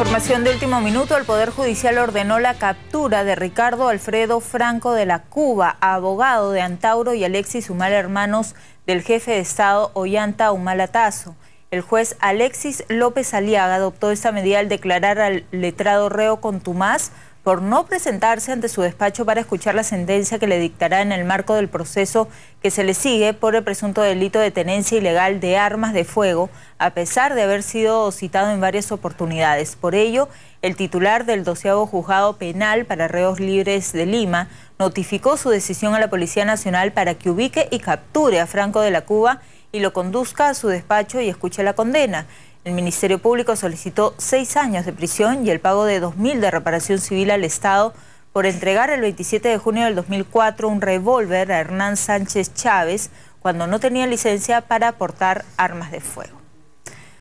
Información de último minuto, el Poder Judicial ordenó la captura de Ricardo Alfredo Franco de la Cuba, abogado de Antauro y Alexis Humala, hermanos del jefe de Estado Ollanta Humala el juez Alexis López Aliaga adoptó esta medida al declarar al letrado reo contumaz por no presentarse ante su despacho para escuchar la sentencia que le dictará en el marco del proceso que se le sigue por el presunto delito de tenencia ilegal de armas de fuego, a pesar de haber sido citado en varias oportunidades. Por ello, el titular del doceavo juzgado penal para reos libres de Lima notificó su decisión a la Policía Nacional para que ubique y capture a Franco de la Cuba y lo conduzca a su despacho y escuche la condena. El Ministerio Público solicitó seis años de prisión y el pago de 2.000 de reparación civil al Estado por entregar el 27 de junio del 2004 un revólver a Hernán Sánchez Chávez cuando no tenía licencia para portar armas de fuego.